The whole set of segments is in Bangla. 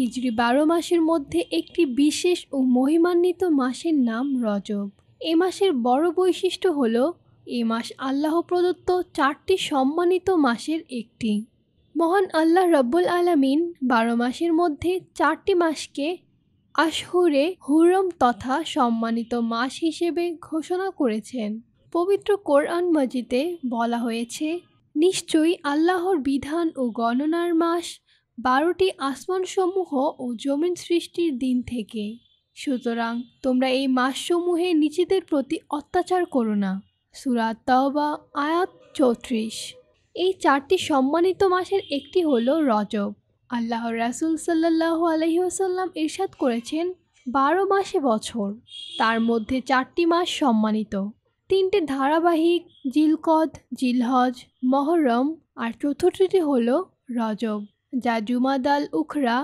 হিজড়ি বারো মাসের মধ্যে একটি বিশেষ ও মহিমান্বিত মাসের নাম রজব এ মাসের বড় বৈশিষ্ট্য হল এ মাস আল্লাহ প্রদত্ত চারটি সম্মানিত মাসের একটি মহান আল্লাহ রব্বুল আলামিন বারো মাসের মধ্যে চারটি মাসকে আশহুরে হুরম তথা সম্মানিত মাস হিসেবে ঘোষণা করেছেন পবিত্র কোরআন মজিদে বলা হয়েছে নিশ্চয়ই আল্লাহর বিধান ও গণনার মাস বারোটি আসমানসমূহ ও জমিন সৃষ্টির দিন থেকে সুতরাং তোমরা এই মাসসমূহে নিজেদের প্রতি অত্যাচার করো না সুরাত তাওবা আয়াত চৌত্রিশ এই চারটি সম্মানিত মাসের একটি হল রজব আল্লাহ রাসুল সাল্লাহ আলহিহসাল্লাম ইরশাদ করেছেন বারো মাসে বছর তার মধ্যে চারটি মাস সম্মানিত তিনটি ধারাবাহিক জিলকদ জিলহজ মহরম আর চতুর্থটি হল রজব যা জুমাদাল উখরা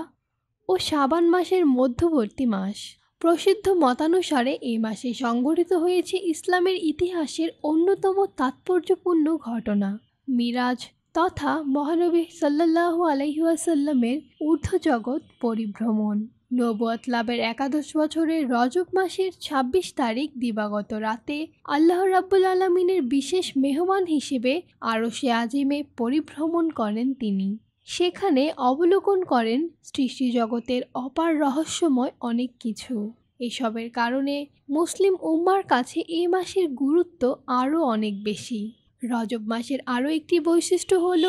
ও শাবান মাসের মধ্যবর্তী মাস প্রসিদ্ধ মতানুসারে এই মাসে সংঘটিত হয়েছে ইসলামের ইতিহাসের অন্যতম তাৎপর্যপূর্ণ ঘটনা মিরাজ তথা মহানবী সাল্লাহ আলহিউসাল্লামের ঊর্ধ্বজগৎ পরিভ্রমণ নবত লাভের একাদশ বছরের রজব মাসের ২৬ তারিখ দিবাগত রাতে আল্লাহ রাব্বুল আলমিনের বিশেষ মেহমান হিসেবে আরও সে আজিমে পরিভ্রমণ করেন তিনি সেখানে অবলোকন করেন সৃষ্টি জগতের অপার রহস্যময় অনেক কিছু এসবের কারণে মুসলিম উম্মার কাছে এ মাসের গুরুত্ব আরও অনেক বেশি রজব মাসের আরও একটি বৈশিষ্ট্য হল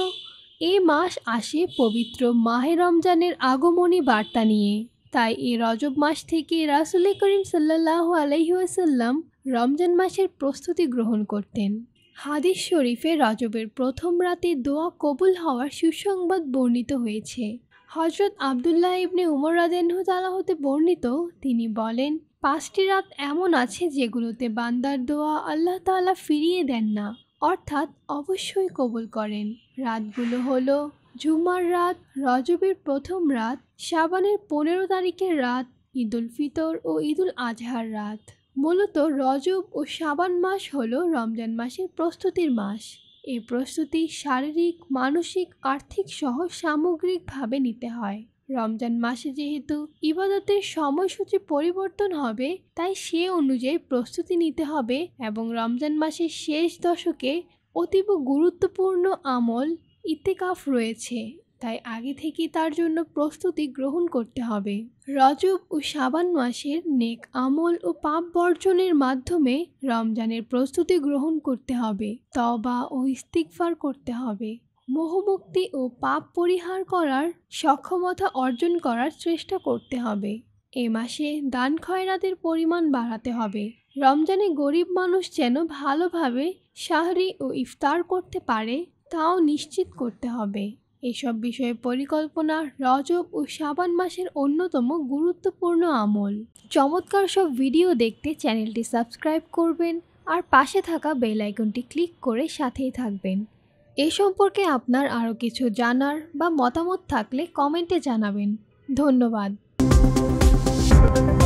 এ মাস আসে পবিত্র মাহে রমজানের আগমনী বার্তা নিয়ে তাই এ রজব মাস থেকে রাসুল করিম সাল্লাহ আলহিউসাল্লাম রমজান মাসের প্রস্তুতি গ্রহণ করতেন হাদিস শরীফে রজবের প্রথম রাতে দোয়া কবুল হওয়ার সুসংবাদ বর্ণিত হয়েছে হজরত আবদুল্লাহ ইবনে উমর রাজেন্নতালা হতে বর্ণিত তিনি বলেন পাঁচটি রাত এমন আছে যেগুলোতে বান্দার দোয়া আল্লাহ তালা ফিরিয়ে দেন না অর্থাৎ অবশ্যই কবুল করেন রাতগুলো হলো ঝুমার রাত রজবের প্রথম রাত শাবানের পনেরো তারিখের রাত ঈদুল ফিতর ও ঈদুল আজহার রাত মূলত রজব ও শাবান মাস হল রমজান মাসের প্রস্তুতির মাস এই প্রস্তুতি শারীরিক মানসিক আর্থিক সহ সামগ্রিকভাবে নিতে হয় রমজান মাসে যেহেতু ইবাদতের সময়সূচি পরিবর্তন হবে তাই সে অনুযায়ী প্রস্তুতি নিতে হবে এবং রমজান মাসের শেষ দশকে অতীব গুরুত্বপূর্ণ আমল ইতেকাফ রয়েছে তাই আগে থেকেই তার জন্য প্রস্তুতি গ্রহণ করতে হবে রজব ও সাবান মাসের নেক আমল ও পাপ বর্জনের মাধ্যমে রমজানের প্রস্তুতি গ্রহণ করতে হবে তবা ও ইস্তিকফার করতে হবে মোহমুক্তি ও পাপ পরিহার করার সক্ষমতা অর্জন করার চেষ্টা করতে হবে এ মাসে দান খয়রাতের পরিমাণ বাড়াতে হবে রমজানে গরিব মানুষ যেন ভালোভাবে সাহরি ও ইফতার করতে পারে তাও নিশ্চিত করতে হবে এসব বিষয়ে পরিকল্পনা রজব ও শাবান মাসের অন্যতম গুরুত্বপূর্ণ আমল চমৎকার সব ভিডিও দেখতে চ্যানেলটি সাবস্ক্রাইব করবেন আর পাশে থাকা বেল আইকনটি ক্লিক করে সাথেই থাকবেন এ সম্পর্কে আপনার আরও কিছু জানার বা মতামত থাকলে কমেন্টে জানাবেন ধন্যবাদ